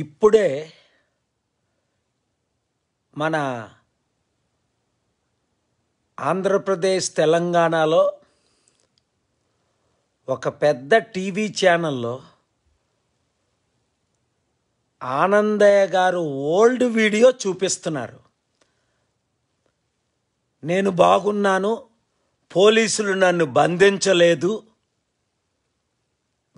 ఇప్పుడే మన ఆంధ్రప్రదేశ్ తెలంగాణలో ఒక పెద్ద టీవీ ఛానల్లో ఆనందయ్య గారు ఓల్డ్ వీడియో చూపిస్తున్నారు నేను బాగున్నాను పోలీసులు నన్ను బంధించలేదు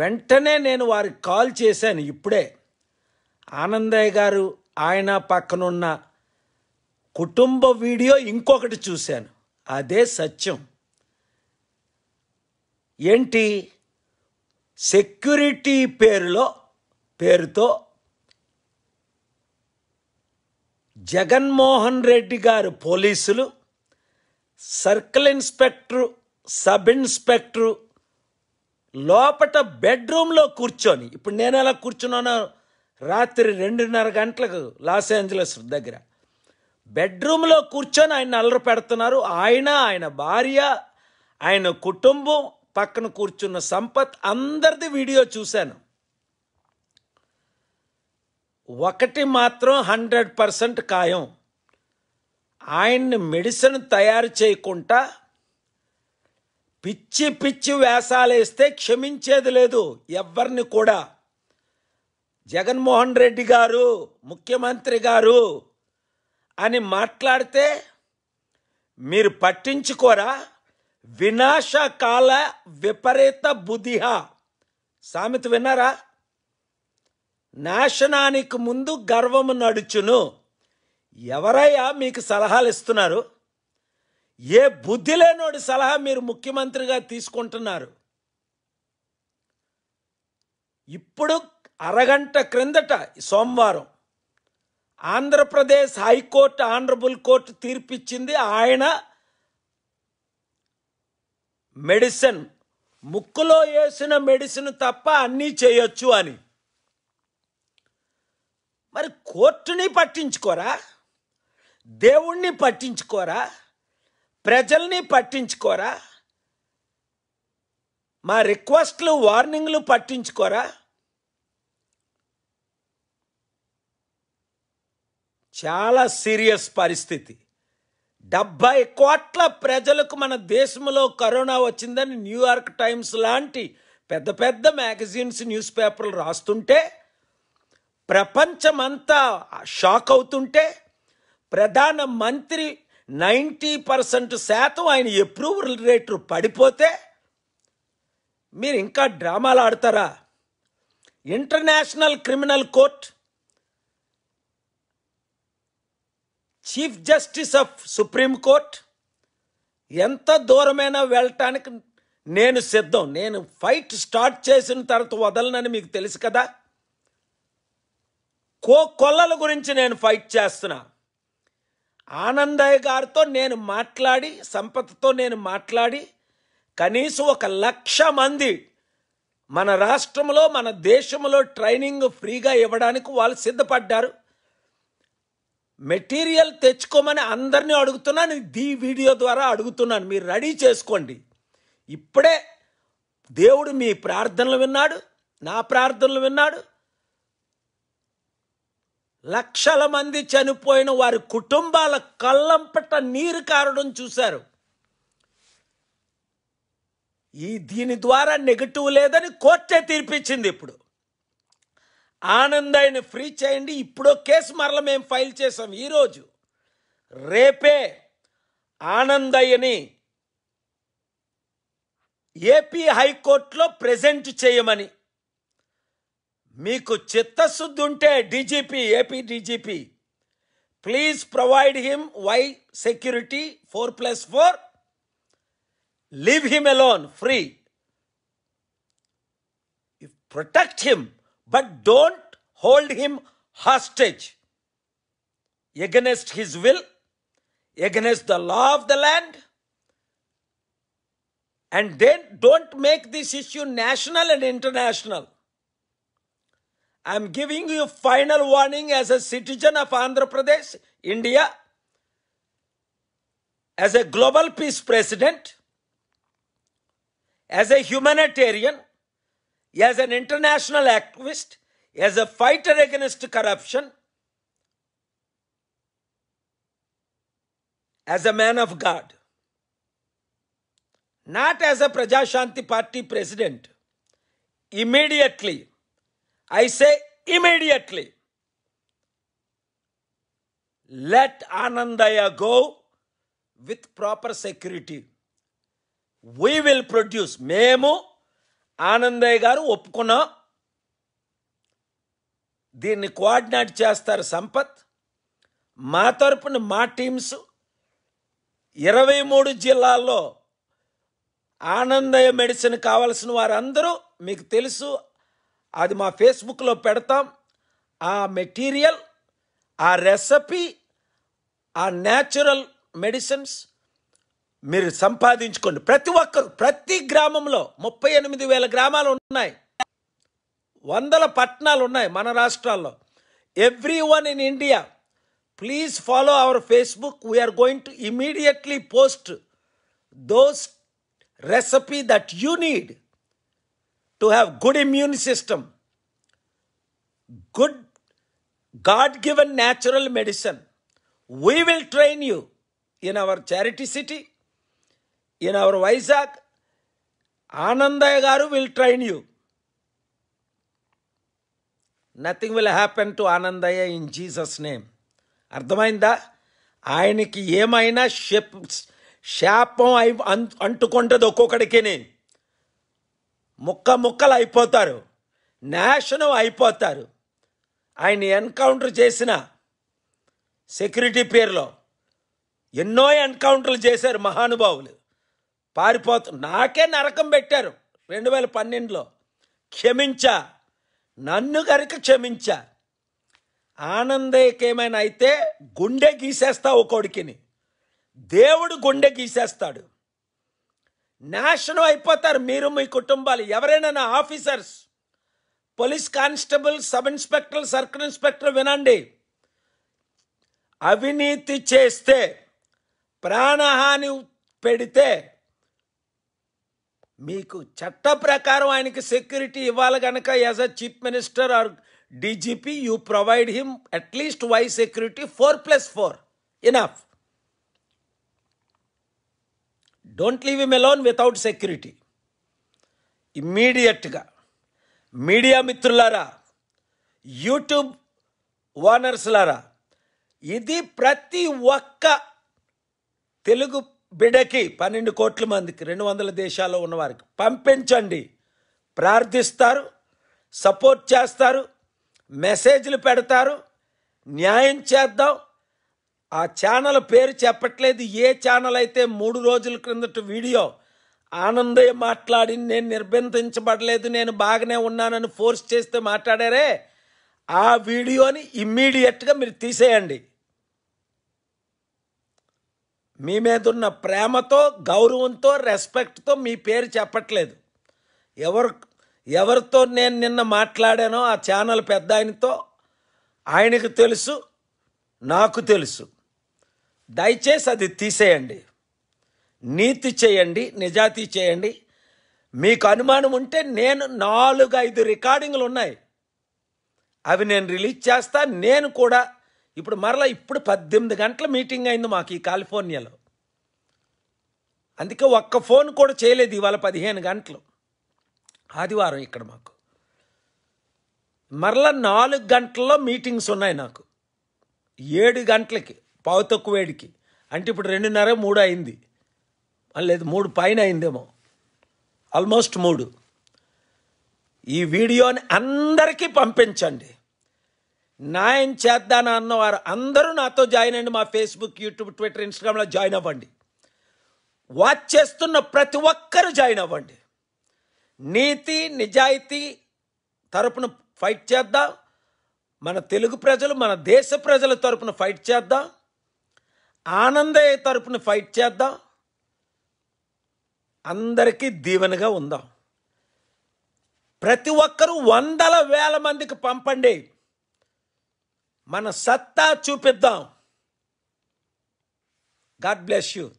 వెంటనే నేను వారికి కాల్ చేశాను ఇప్పుడే ఆనందయ్య గారు ఆయన పక్కనున్న కుటుంబ వీడియో ఇంకొకటి చూశాను అదే సత్యం ఏంటి సెక్యూరిటీ పేరులో పేరుతో జగన్మోహన్ రెడ్డి గారు పోలీసులు సర్కిల్ ఇన్స్పెక్టరు సబ్ ఇన్స్పెక్టరు లోపట బెడ్రూమ్లో కూర్చొని ఇప్పుడు నేను ఎలా కూర్చున్నానో రాత్రి రెండున్నర గంటలకు లాస్ ఏంజలస్ దగ్గర బెడ్రూమ్లో కూర్చొని ఆయన అల్లరి పెడుతున్నారు ఆయన ఆయన భార్య ఆయన కుటుంబం పక్కన కూర్చున్న సంపత్ అందరిది వీడియో చూశాను ఒకటి మాత్రం హండ్రెడ్ పర్సెంట్ ఖాయం ఆయన్ని మెడిసిన్ తయారు చేయకుండా పిచ్చి పిచ్చి వేసాలేస్తే క్షమించేది లేదు ఎవరిని కూడా జగన్మోహన్ రెడ్డి గారు ముఖ్యమంత్రి గారు అని మాట్లాడితే మీరు పట్టించుకోరా వినాశకాల విపరీత బుధిహ సామెత విన్నారా నాశనానికి ముందు గర్వము నడుచును ఎవరయ్యా మీకు సలహాలు ఇస్తున్నారు ఏ బుద్ధి లేనోడి సలహా మీరు ముఖ్యమంత్రిగా తీసుకుంటున్నారు ఇప్పుడు అరగంట క్రిందట సోమవారం ఆంధ్రప్రదేశ్ హైకోర్టు ఆనరబుల్ కోర్టు తీర్పిచ్చింది ఆయన మెడిసిన్ ముక్కులో వేసిన మెడిసిన్ తప్ప అన్నీ చేయొచ్చు అని మరి కోర్టుని పట్టించుకోరా దేవుణ్ణి పట్టించుకోరా ప్రజల్ని పట్టించుకోరా మా రిక్వెస్ట్లు వార్నింగ్లు పట్టించుకోరా చాలా సీరియస్ పరిస్థితి డెబ్భై కోట్ల ప్రజలకు మన దేశంలో కరోనా వచ్చిందని న్యూయార్క్ టైమ్స్ లాంటి పెద్ద పెద్ద మ్యాగజైన్స్ న్యూస్ పేపర్లు రాస్తుంటే ప్రపంచమంతా షాక్ అవుతుంటే ప్రధాన మంత్రి నైంటీ పర్సెంట్ శాతం ఆయన అప్రూవల్ రేటు పడిపోతే మీరు ఇంకా డ్రామాలు ఆడతారా international criminal court chief justice of supreme court ఎంత దూరమైనా వెళ్ళటానికి నేను సిద్ధం నేను ఫైట్ స్టార్ట్ చేసిన తర్వాత వదలనని మీకు తెలుసు కదా కో కొల్లల గురించి నేను ఫైట్ చేస్తున్నా ఆనందయ్య గారితో నేను మాట్లాడి సంపత్తో నేను మాట్లాడి కనీసం ఒక లక్ష మంది మన రాష్ట్రంలో మన దేశంలో ట్రైనింగ్ ఫ్రీగా ఇవ్వడానికి వాళ్ళు సిద్ధపడ్డారు మెటీరియల్ తెచ్చుకోమని అందరినీ అడుగుతున్నాను ఈ వీడియో ద్వారా అడుగుతున్నాను మీరు రెడీ చేసుకోండి ఇప్పుడే దేవుడు మీ ప్రార్థనలు విన్నాడు నా ప్రార్థనలు విన్నాడు లక్షల మంది చనిపోయిన వారి కుటుంబాల కళ్ళంపట నీరు కారడం చూశారు ఈ దీని ద్వారా నెగిటివ్ లేదని కోర్టే తీర్పిచ్చింది ఇప్పుడు ఆనందాయిని ఫ్రీ చేయండి ఇప్పుడో కేసు మరల మేము ఫైల్ చేసాం ఈరోజు రేపే ఆనందయ్యని ఏపీ హైకోర్టులో ప్రజెంట్ చేయమని మీకు చిత్తశుద్ధి ఉంటే DGP AP DGP please provide him Y security four plus four leave him alone free protect him but don't hold him hostage against his will, against the law of the land. And then don't make this issue national and international. I'm giving you final warning as a citizen of Andhra Pradesh, India, as a global peace president, as a humanitarian, as an international activist, as a fighter against corruption, as a man of God, not as a Praja Shanti Party president. Immediately, I say immediately, let Anandaya go with proper security. We will produce memo Anandaiah garu ఒప్పుకున్నాం దీన్ని coordinate చేస్తారు సంపత్ మా తరపున మా teams ఇరవై మూడు జిల్లాల్లో ఆనందయ medicine కావాల్సిన వారందరూ మీకు తెలుసు అది మా ఫేస్బుక్లో పెడతాం ఆ మెటీరియల్ ఆ రెసిపీ ఆ న్యాచురల్ మెడిసిన్స్ మీరు సంపాదించుకోండి ప్రతి ఒక్కరు ప్రతి గ్రామంలో ముప్పై ఎనిమిది వేల గ్రామాలు ఉన్నాయి వందల పట్టణాలు ఉన్నాయి మన రాష్ట్రాల్లో every one in India please follow our Facebook we're going to immediately post those recipe that you need to have good immune system good god given natural medicine we will train you in our charity city in our Vizag Anandaiah garu will train you nothing will happen to Anandaiah in Jesus name అర్థమైందా ఆయనకి ఏమైనా షెప్ శాపం అయి అంటుకుంటుంది ఒక్కొక్కడికిని ముక్క ముక్కలు అయిపోతారు నేషనం అయిపోతారు ఆయన ఎన్కౌంటర్ చేసిన సెక్యూరిటీ పేరులో ఎన్నో ఎన్కౌంటర్లు చేశారు మహానుభావులు పారిపోతు నాకే నరకం పెట్టారు రెండు వేల పన్నెండులో క్షమించా నన్ను గనుక క్షమించా ఆనందకేమైనా అయితే గుండె గీసేస్తా కొడుకుని దేవుడు గుండె గీసేస్తాడు నేషనం అయిపోతారు మీరు మీ కుటుంబాలు ఎవరైనా నా officers police constable sub inspector circle inspector వినండి అవినీతి చేస్తే ప్రాణహాని పెడితే మీకు చట్ట ప్రకారం ఆయనకి సెక్యూరిటీ ఇవ్వాలి కనుక as a chief minister or DGP you provide him at least Y security four plus four enough don't leave him alone without security ఇమ్మీడియట్గా మీడియా మిత్రులారా యూట్యూబ్ ఓనర్స్లారా ఇది ప్రతి ఒక్క తెలుగు బిడకి పన్నెండు కోట్ల మందికి రెండు వందల దేశాల్లో ఉన్నవారికి పంపించండి ప్రార్థిస్తారు సపోర్ట్ చేస్తారు మెసేజ్లు పెడతారు న్యాయం చేద్దాం ఆ ఛానల్ పేరు చెప్పట్లేదు ఏ ఛానల్ అయితే మూడు రోజుల క్రిందట వీడియో ఆనందయ్య మాట్లాడి నేను నిర్బంధించబడలేదు నేను బాగానే ఉన్నానని ఫోర్స్ చేస్తే మాట్లాడారే ఆ వీడియోని ఇమ్మీడియట్గా మీరు తీసేయండి మీ మీదున్న ప్రేమతో గౌరవంతో రెస్పెక్ట్తో మీ పేరు చెప్పట్లేదు ఎవరు ఎవరితో నేను నిన్న మాట్లాడానో ఆ ఛానల్ పెద్ద ఆయనతో ఆయనకు తెలుసు నాకు తెలుసు దయచేసి అది తీసేయండి నీతి చేయండి నిజాతి చేయండి మీకు అనుమానం ఉంటే నేను నాలుగు ఐదు రికార్డింగ్లు ఉన్నాయి అవి నేను రిలీజ్ చేస్తా నేను కూడా ఇప్పుడు మరలా ఇప్పుడు పద్దెనిమిది గంటల మీటింగ్ అయింది మాకు ఈ కాలిఫోర్నియాలో అందుకే ఒక్క ఫోన్ కూడా చేయలేదు ఇవాళ పదిహేను గంటలు ఆదివారం ఇక్కడ మాకు మరలా నాలుగు గంటల్లో మీటింగ్స్ ఉన్నాయి నాకు ఏడు గంటలకి పావు తక్కువ వేడికి అంటే ఇప్పుడు రెండున్నర మూడు అయింది లేదు మూడు పైన అయిందేమో ఆల్మోస్ట్ మూడు ఈ వీడియోని అందరికీ పంపించండి న్యాయం చేద్దానా అన్నవారు అందరూ నాతో జాయిన్ అయ్యండి మా ఫేస్బుక్ యూట్యూబ్ ట్విట్టర్ ఇన్స్టాగ్రామ్లో జాయిన్ అవ్వండి వాచ్ చేస్తున్న ప్రతి ఒక్కరు జాయిన్ అవ్వండి నీతి నిజాయితీ తరపున ఫైట్ చేద్దాం మన తెలుగు ప్రజలు మన దేశ ప్రజల తరపున ఫైట్ చేద్దాం ఆనందయ్య తరపున ఫైట్ చేద్దాం అందరికీ దీవెనగా ఉందాం ప్రతి ఒక్కరూ వందల వేల మందికి పంపండి మన సత్తా చూపిద్దాం గాడ్ బ్లెస్ యూ